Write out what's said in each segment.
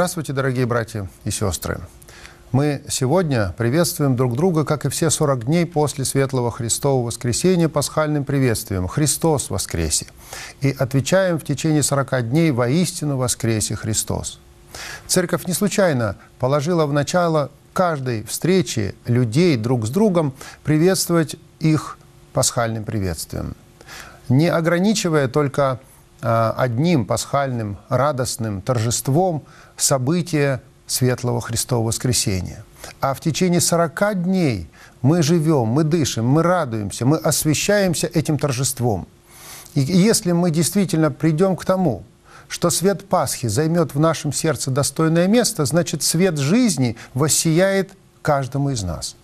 Здравствуйте, дорогие братья и сестры. Мы сегодня приветствуем друг друга, как и все 40 дней после Светлого Христового воскресения, пасхальным приветствием «Христос воскресе!» и отвечаем в течение 40 дней «Воистину воскресе Христос!» Церковь не случайно положила в начало каждой встречи людей друг с другом приветствовать их пасхальным приветствием, не ограничивая только Э, одним пасхальным радостным торжеством событие Светлого Христового Воскресения. А в течение 40 дней мы живем, мы дышим, мы радуемся, мы освещаемся этим торжеством. И если мы действительно придем к тому, что свет Пасхи займет в нашем сердце достойное место, значит, свет жизни воссияет каждому из нас.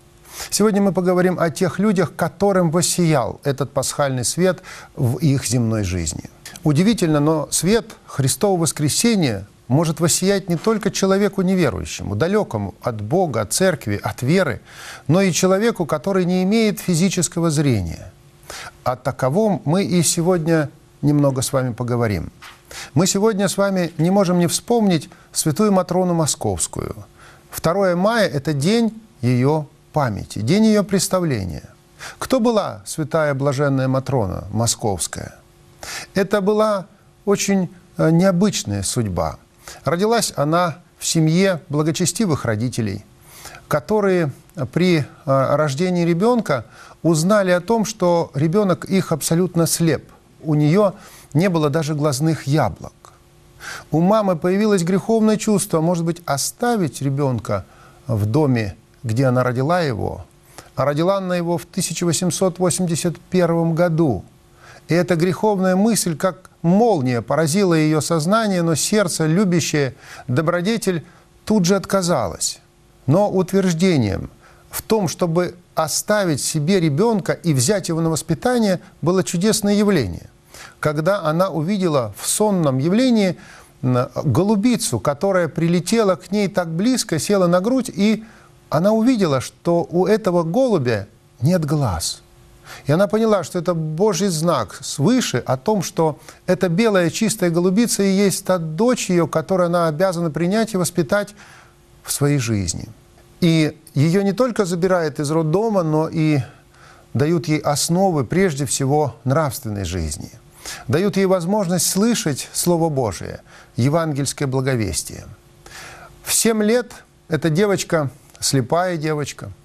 Сегодня мы поговорим о тех людях, которым воссиял этот пасхальный свет в их земной жизни – Удивительно, но свет Христово воскресения может воссиять не только человеку неверующему, далекому от Бога, от церкви, от веры, но и человеку, который не имеет физического зрения. О таковом мы и сегодня немного с вами поговорим. Мы сегодня с вами не можем не вспомнить святую Матрону Московскую. 2 мая – это день ее памяти, день ее представления. Кто была святая блаженная Матрона Московская – это была очень э, необычная судьба. Родилась она в семье благочестивых родителей, которые э, при э, рождении ребенка узнали о том, что ребенок их абсолютно слеп. У нее не было даже глазных яблок. У мамы появилось греховное чувство, может быть, оставить ребенка в доме, где она родила его. А родила она его в 1881 году – и эта греховная мысль, как молния, поразила ее сознание, но сердце, любящее добродетель, тут же отказалось. Но утверждением в том, чтобы оставить себе ребенка и взять его на воспитание, было чудесное явление. Когда она увидела в сонном явлении голубицу, которая прилетела к ней так близко, села на грудь, и она увидела, что у этого голубя нет глаз – и она поняла, что это Божий знак свыше о том, что эта белая чистая голубица и есть та дочь ее, которую она обязана принять и воспитать в своей жизни. И ее не только забирает из роддома, но и дают ей основы, прежде всего, нравственной жизни. Дают ей возможность слышать Слово Божие, евангельское благовестие. В семь лет эта девочка, слепая девочка –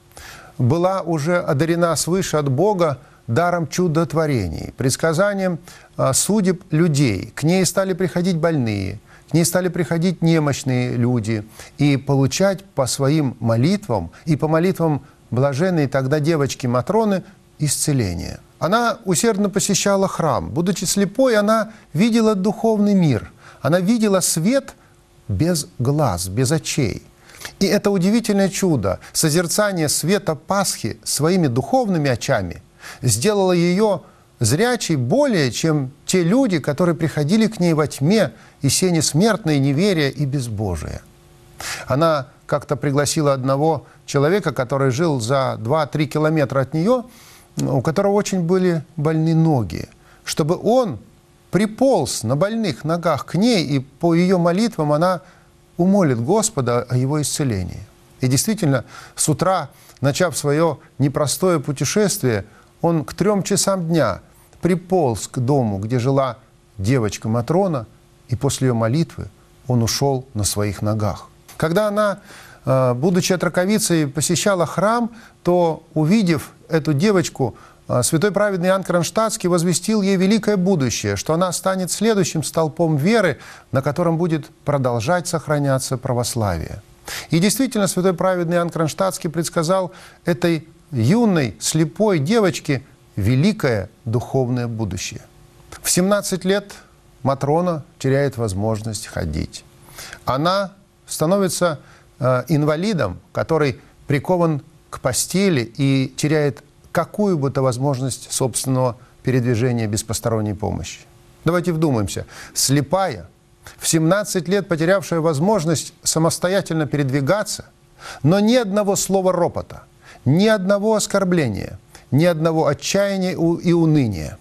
была уже одарена свыше от Бога даром чудотворений, предсказанием а, судеб людей. К ней стали приходить больные, к ней стали приходить немощные люди и получать по своим молитвам и по молитвам блаженной тогда девочки Матроны исцеление. Она усердно посещала храм. Будучи слепой, она видела духовный мир. Она видела свет без глаз, без очей – и это удивительное чудо, созерцание света Пасхи своими духовными очами, сделало ее зрячей более, чем те люди, которые приходили к ней во тьме и сене смертной неверия и безбожия. Она как-то пригласила одного человека, который жил за 2-3 километра от нее, у которого очень были больны ноги, чтобы он приполз на больных ногах к ней, и по ее молитвам она умолит Господа о его исцелении. И действительно, с утра, начав свое непростое путешествие, он к трем часам дня приполз к дому, где жила девочка Матрона, и после ее молитвы он ушел на своих ногах. Когда она, э, будучи от раковицы, посещала храм, то, увидев эту девочку, а, святой праведный Иоанн Кронштадтский возвестил ей великое будущее, что она станет следующим столпом веры, на котором будет продолжать сохраняться православие. И действительно, святой праведный Иоанн Кронштадтский предсказал этой юной, слепой девочке великое духовное будущее. В 17 лет Матрона теряет возможность ходить. Она становится э, инвалидом, который прикован к постели и теряет какую бы то возможность собственного передвижения без посторонней помощи. Давайте вдумаемся. Слепая, в 17 лет потерявшая возможность самостоятельно передвигаться, но ни одного слова ропота, ни одного оскорбления, ни одного отчаяния и уныния.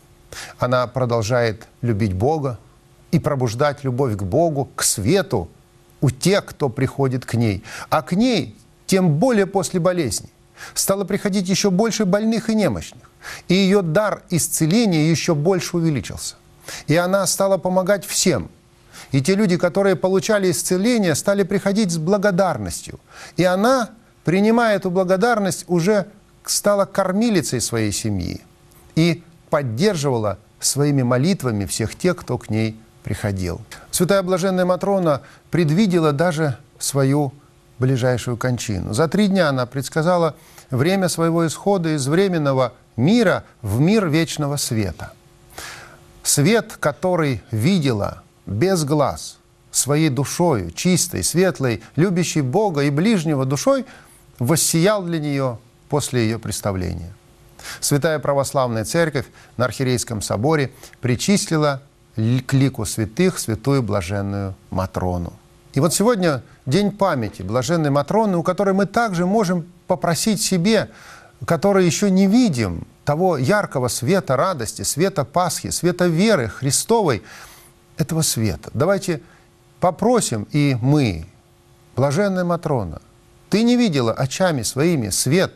Она продолжает любить Бога и пробуждать любовь к Богу, к свету у тех, кто приходит к ней. А к ней тем более после болезни стало приходить еще больше больных и немощных, и ее дар исцеления еще больше увеличился. И она стала помогать всем. И те люди, которые получали исцеление, стали приходить с благодарностью. И она, принимая эту благодарность, уже стала кормилицей своей семьи и поддерживала своими молитвами всех тех, кто к ней приходил. Святая Блаженная Матрона предвидела даже свою ближайшую кончину. За три дня она предсказала время своего исхода из временного мира в мир вечного света. Свет, который видела без глаз, своей душою, чистой, светлой, любящей Бога и ближнего душой, воссиял для нее после ее представления. Святая Православная Церковь на Архирейском соборе причислила к лику святых святую блаженную Матрону. И вот сегодня день памяти блаженной Матроны, у которой мы также можем попросить себе, которые еще не видим того яркого света радости, света Пасхи, света веры Христовой, этого света. Давайте попросим и мы, блаженная Матрона, ты не видела очами своими свет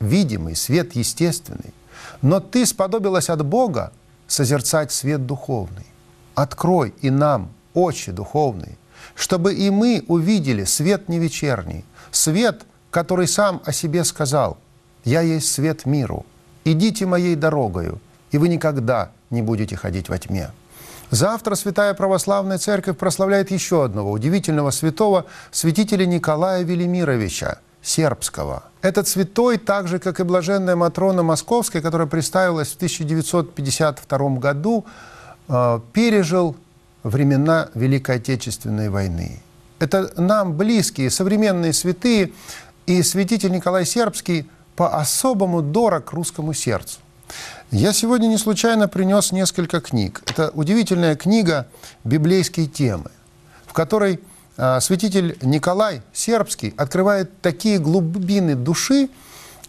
видимый, свет естественный, но ты сподобилась от Бога созерцать свет духовный. Открой и нам очи духовные, чтобы и мы увидели свет не вечерний, свет, который сам о себе сказал, «Я есть свет миру, идите моей дорогою, и вы никогда не будете ходить во тьме». Завтра Святая Православная Церковь прославляет еще одного удивительного святого, святителя Николая Велимировича – сербского. Этот святой, так же, как и блаженная Матрона Московская, которая представилась в 1952 году, э, пережил времена Великой Отечественной войны. Это нам близкие, современные святые, и святитель Николай Сербский по-особому дорог русскому сердцу. Я сегодня не случайно принес несколько книг. Это удивительная книга библейские темы, в которой а, святитель Николай Сербский открывает такие глубины души,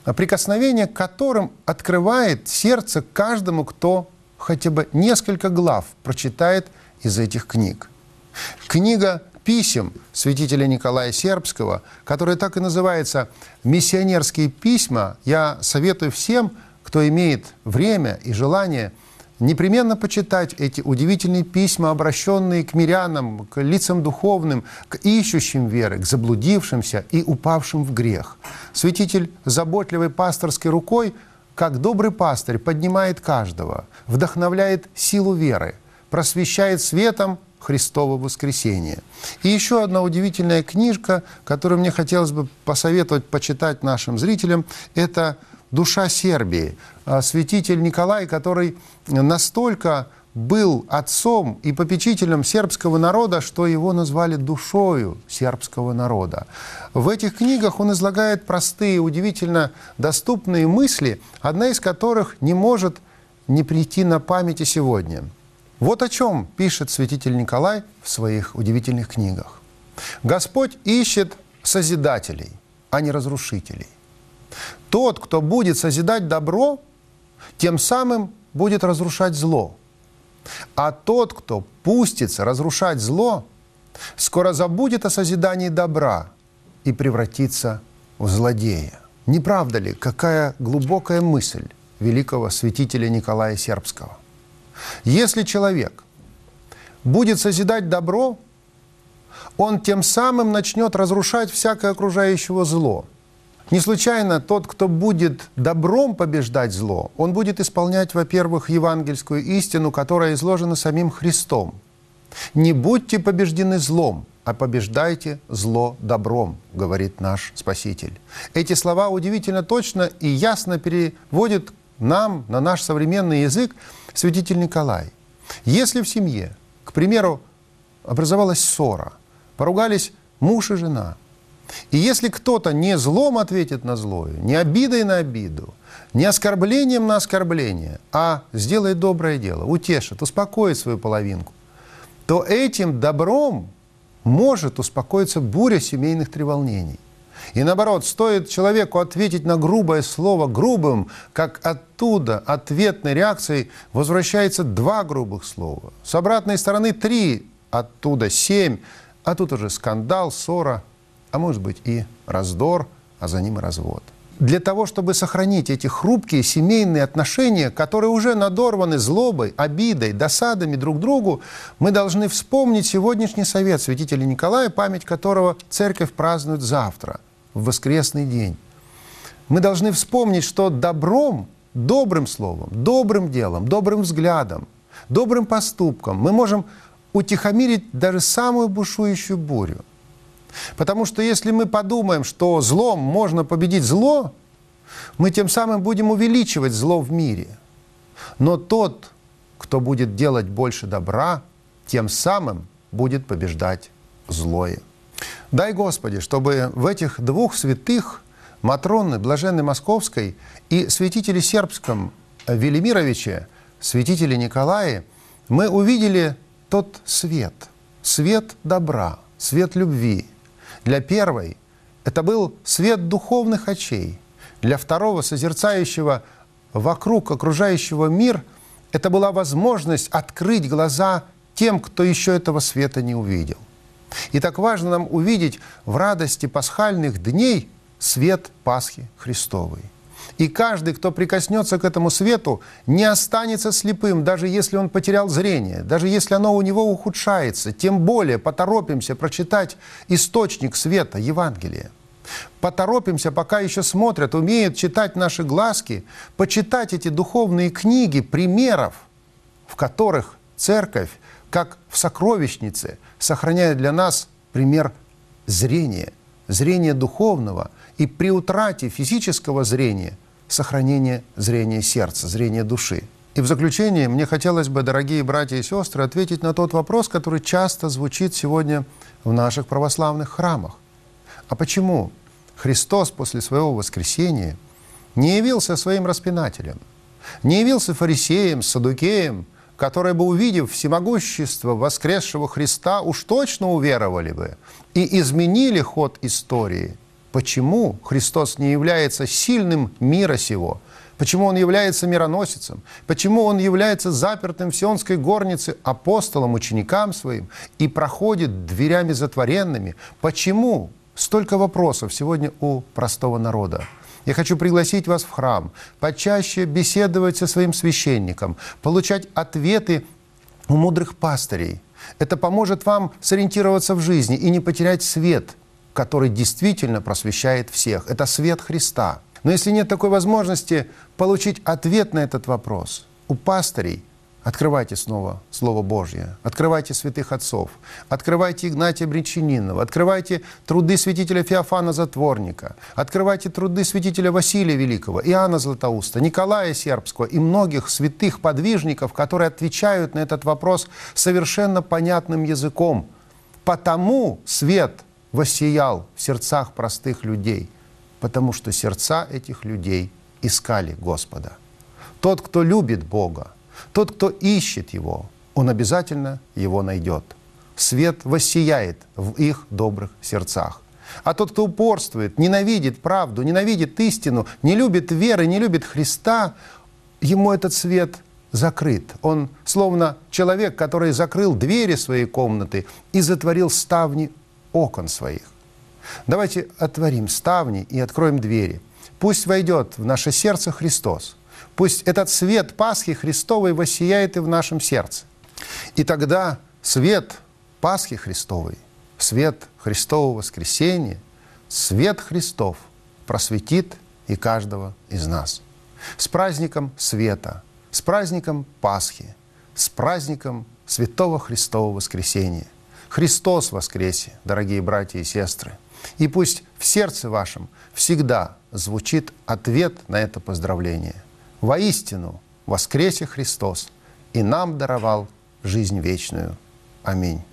прикосновение к которым открывает сердце каждому, кто хотя бы несколько глав прочитает – из этих книг. Книга писем святителя Николая Сербского, которая так и называется «Миссионерские письма», я советую всем, кто имеет время и желание – непременно почитать эти удивительные письма, обращенные к мирянам, к лицам духовным, к ищущим веры, к заблудившимся и упавшим в грех. Святитель заботливой пасторской рукой, как добрый пастырь, поднимает каждого, вдохновляет силу веры – просвещает светом Христова воскресения. И еще одна удивительная книжка, которую мне хотелось бы посоветовать почитать нашим зрителям, это «Душа Сербии». Э, святитель Николай, который настолько был отцом и попечителем сербского народа, что его назвали душою сербского народа. В этих книгах он излагает простые, удивительно доступные мысли, одна из которых не может не прийти на память и сегодня – вот о чем пишет святитель Николай в своих удивительных книгах. Господь ищет созидателей, а не разрушителей. Тот, кто будет созидать добро, тем самым будет разрушать зло. А тот, кто пустится разрушать зло, скоро забудет о созидании добра и превратится в злодея. Не правда ли, какая глубокая мысль великого святителя Николая Сербского? Если человек будет созидать добро, он тем самым начнет разрушать всякое окружающее зло. Не случайно тот, кто будет добром побеждать зло, он будет исполнять, во-первых, евангельскую истину, которая изложена самим Христом. «Не будьте побеждены злом, а побеждайте зло добром», говорит наш Спаситель. Эти слова удивительно точно и ясно переводят нам на наш современный язык – Святитель Николай. Если в семье, к примеру, образовалась ссора, поругались муж и жена, и если кто-то не злом ответит на злое, не обидой на обиду, не оскорблением на оскорбление, а сделает доброе дело, утешит, успокоит свою половинку, то этим добром может успокоиться буря семейных треволнений. И наоборот, стоит человеку ответить на грубое слово грубым, как оттуда ответной реакцией возвращается два грубых слова. С обратной стороны три, оттуда семь, а тут уже скандал, ссора, а может быть и раздор, а за ним и развод для того, чтобы сохранить эти хрупкие семейные отношения, которые уже надорваны злобой, обидой, досадами друг другу, мы должны вспомнить сегодняшний совет святителя Николая, память которого церковь празднует завтра, в воскресный день. Мы должны вспомнить, что добром, добрым словом, добрым делом, добрым взглядом, добрым поступком мы можем утихомирить даже самую бушующую бурю – Потому что если мы подумаем, что злом можно победить зло, мы тем самым будем увеличивать зло в мире. Но тот, кто будет делать больше добра, тем самым будет побеждать злое. Дай, Господи, чтобы в этих двух святых, Матроны Блаженной Московской и святители сербском э, Велимировиче, святители Николае, мы увидели тот свет, свет добра, свет любви – для первой это был свет духовных очей, для второго, созерцающего вокруг окружающего мир, это была возможность открыть глаза тем, кто еще этого света не увидел. И так важно нам увидеть в радости пасхальных дней свет Пасхи Христовой. И каждый, кто прикоснется к этому свету, не останется слепым, даже если он потерял зрение, даже если оно у него ухудшается. Тем более поторопимся прочитать источник света, Евангелие. Поторопимся, пока еще смотрят, умеют читать наши глазки, почитать эти духовные книги примеров, в которых церковь, как в сокровищнице, сохраняет для нас пример зрения, зрения духовного – и при утрате физического зрения сохранение зрения сердца, зрения души. И в заключение мне хотелось бы, дорогие братья и сестры, ответить на тот вопрос, который часто звучит сегодня в наших православных храмах. А почему Христос после своего воскресения не явился своим распинателем, не явился фарисеем, садукеем, которые бы, увидев всемогущество воскресшего Христа, уж точно уверовали бы и изменили ход истории – почему Христос не является сильным мира сего, почему Он является мироносицем, почему Он является запертым в Сионской горнице апостолом, ученикам своим и проходит дверями затворенными, почему столько вопросов сегодня у простого народа. Я хочу пригласить вас в храм, почаще беседовать со своим священником, получать ответы у мудрых пастырей. Это поможет вам сориентироваться в жизни и не потерять свет – который действительно просвещает всех. Это свет Христа. Но если нет такой возможности получить ответ на этот вопрос у пастырей, открывайте снова Слово Божье, открывайте святых отцов, открывайте Игнатия Бречининова, открывайте труды святителя Феофана Затворника, открывайте труды святителя Василия Великого, Иоанна Златоуста, Николая Сербского и многих святых подвижников, которые отвечают на этот вопрос совершенно понятным языком. Потому свет – воссиял в сердцах простых людей, потому что сердца этих людей искали Господа. Тот, кто любит Бога, тот, кто ищет Его, он обязательно Его найдет. Свет воссияет в их добрых сердцах. А тот, кто упорствует, ненавидит правду, ненавидит истину, не любит веры, не любит Христа, ему этот свет закрыт. Он словно человек, который закрыл двери своей комнаты и затворил ставни окон своих. Давайте отворим ставни и откроем двери. Пусть войдет в наше сердце Христос. Пусть этот свет Пасхи Христовой воссияет и в нашем сердце. И тогда свет Пасхи Христовой, свет Христового воскресения, свет Христов просветит и каждого из нас. С праздником света, с праздником Пасхи, с праздником Святого Христового воскресения – Христос воскресе, дорогие братья и сестры. И пусть в сердце вашем всегда звучит ответ на это поздравление. Воистину, воскресе Христос, и нам даровал жизнь вечную. Аминь.